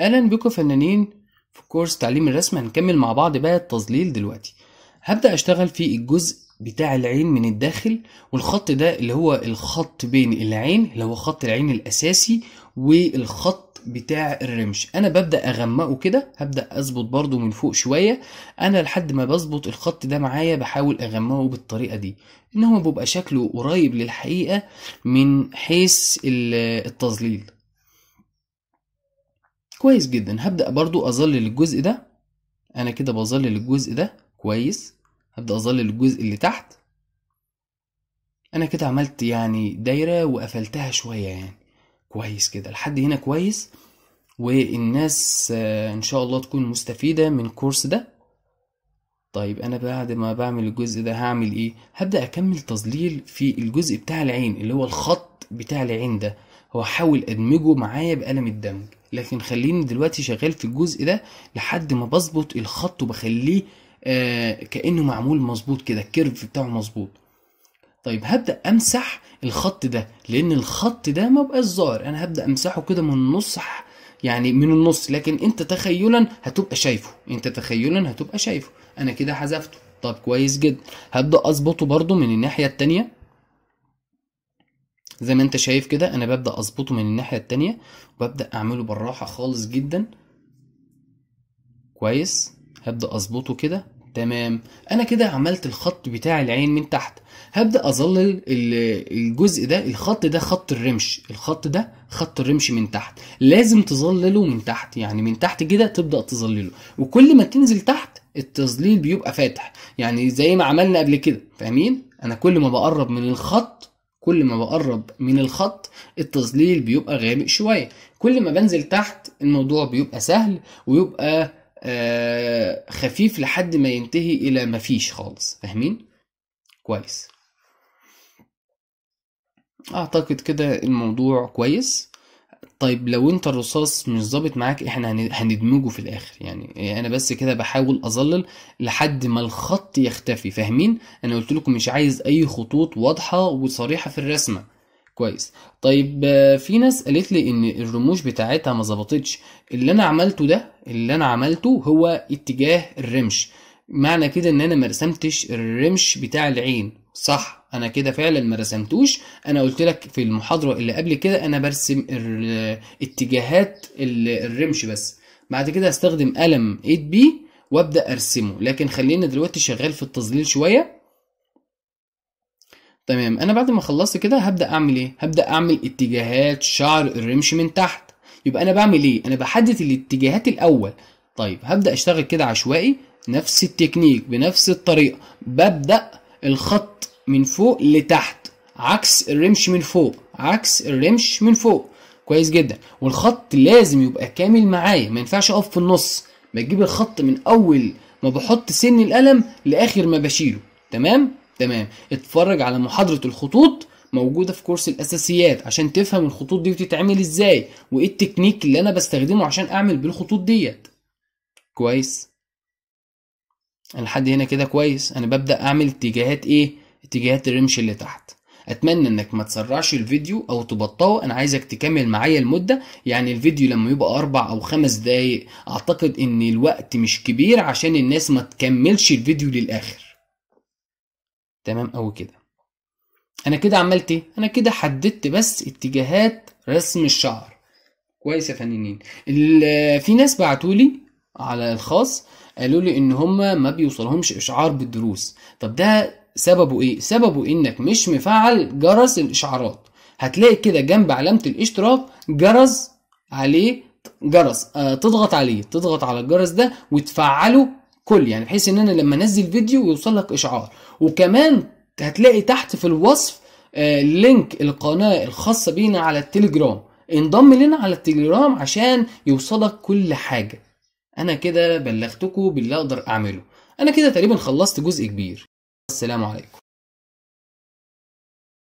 اهلا بكم فنانين في كورس تعليم الرسم هنكمل مع بعض بقى التظليل دلوقتي هبدا اشتغل في الجزء بتاع العين من الداخل والخط ده اللي هو الخط بين العين اللي هو خط العين الاساسي والخط بتاع الرمش انا ببدا اغمقه كده هبدا اظبط برده من فوق شويه انا لحد ما بظبط الخط ده معايا بحاول اغمقه بالطريقه دي ان هو بيبقى شكله قريب للحقيقه من حيث التظليل كويس جدا هبدأ برضو أظلل الجزء ده أنا كده بظلل الجزء ده كويس هبدأ أظلل الجزء اللي تحت أنا كده عملت يعني دايرة وقفلتها شوية يعني كويس كده لحد هنا كويس والناس آه، إن شاء الله تكون مستفيدة من الكورس ده طيب أنا بعد ما بعمل الجزء ده هعمل إيه؟ هبدأ أكمل تظليل في الجزء بتاع العين اللي هو الخط بتاع العين ده وأحاول أدمجه معايا بقلم الدمج لكن خليني دلوقتي شغال في الجزء ده لحد ما بظبط الخط وبخليه آه كأنه معمول مظبوط كده الكيرف بتاعه مظبوط طيب هبدأ أمسح الخط ده لأن الخط ده ما بقاش ظاهر أنا هبدأ أمسحه كده من النص يعني من النص لكن أنت تخيلا هتبقى شايفه أنت تخيلا هتبقى شايفه أنا كده حذفته طب كويس جدا هبدأ أظبطه برده من الناحية التانية زي ما انت شايف كده انا ببدا اظبطه من الناحيه التانية وببدا اعمله بالراحه خالص جدا كويس هبدا اظبطه كده تمام انا كده عملت الخط بتاع العين من تحت هبدا اظلل الجزء ده الخط ده خط الرمش الخط ده خط الرمش من تحت لازم تظلله من تحت يعني من تحت كده تبدا تظلله وكل ما تنزل تحت التظليل بيبقى فاتح يعني زي ما عملنا قبل كده فاهمين انا كل ما بقرب من الخط كل ما بقرب من الخط التظليل بيبقى غامق شوية كل ما بنزل تحت الموضوع بيبقى سهل ويبقى آه، خفيف لحد ما ينتهي إلى مفيش خالص فاهمين؟ كويس أعتقد كده الموضوع كويس طيب لو انت الرصاص مش ظابط معاك احنا هندمجه في الاخر يعني انا بس كده بحاول اظلل لحد ما الخط يختفي فاهمين انا قلت لكم مش عايز اي خطوط واضحه وصريحه في الرسمه كويس طيب في ناس قالت لي ان الرموش بتاعتها ما ظبطتش اللي انا عملته ده اللي انا عملته هو اتجاه الرمش معنى كده ان انا ما رسمتش الرمش بتاع العين صح انا كده فعلا ما رسمتوش انا قلت لك في المحاضره اللي قبل كده انا برسم اتجاهات الرمش بس بعد كده هستخدم قلم 8 b وابدا ارسمه لكن خلينا دلوقتي شغال في التظليل شويه تمام انا بعد ما خلصت كده هبدا اعمل ايه هبدا اعمل اتجاهات شعر الرمش من تحت يبقى انا بعمل ايه انا بحدد الاتجاهات الاول طيب هبدا اشتغل كده عشوائي نفس التكنيك بنفس الطريقه ببدا الخط من فوق لتحت عكس الرمش من فوق عكس الرمش من فوق كويس جدا والخط لازم يبقى كامل معايا ما ينفعش اقف في النص بجيب الخط من اول ما بحط سن القلم لاخر ما بشيله تمام تمام اتفرج على محاضره الخطوط موجوده في كورس الاساسيات عشان تفهم الخطوط دي بتتعمل ازاي وايه التكنيك اللي انا بستخدمه عشان اعمل بالخطوط ديت كويس انا لحد هنا كده كويس انا ببدا اعمل اتجاهات ايه اتجاهات الرمش اللي تحت اتمنى انك ما تسرعش الفيديو او تبطئه انا عايزك تكمل معايا المده يعني الفيديو لما يبقى اربع او خمس دقايق اعتقد ان الوقت مش كبير عشان الناس ما تكملش الفيديو للاخر تمام اوي كده انا كده عملت ايه انا كده حددت بس اتجاهات رسم الشعر كويس يا فنانين في ناس بعتولي على الخاص قالوا لي ان هم ما بيوصلهمش اشعار بالدروس طب ده سببه ايه سببه انك مش مفعل جرس الاشعارات هتلاقي كده جنب علامه الاشتراك جرس عليه جرس آه تضغط عليه تضغط على الجرس ده وتفعله كل يعني بحيث ان انا لما انزل فيديو يوصل لك اشعار وكمان هتلاقي تحت في الوصف آه لينك القناه الخاصه بينا على التليجرام انضم لنا على التليجرام عشان يوصلك كل حاجه انا كده بلغتكم باللي اقدر اعمله انا كده تقريبا خلصت جزء كبير السلام عليكم